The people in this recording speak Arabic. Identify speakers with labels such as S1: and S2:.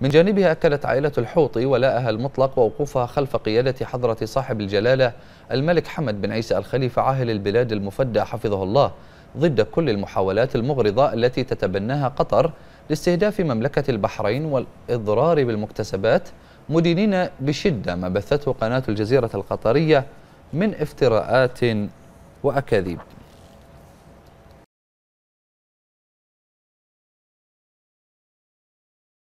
S1: من جانبها أكدت عائلة الحوطي ولاءها المطلق ووقوفها خلف قيادة حضرة صاحب الجلالة الملك حمد بن عيسى الخليفة عاهل البلاد المفدى حفظه الله ضد كل المحاولات المغرضة التي تتبناها قطر لاستهداف مملكة البحرين والإضرار بالمكتسبات مدينين بشدة ما بثته قناة الجزيرة القطرية من افتراءات وأكاذيب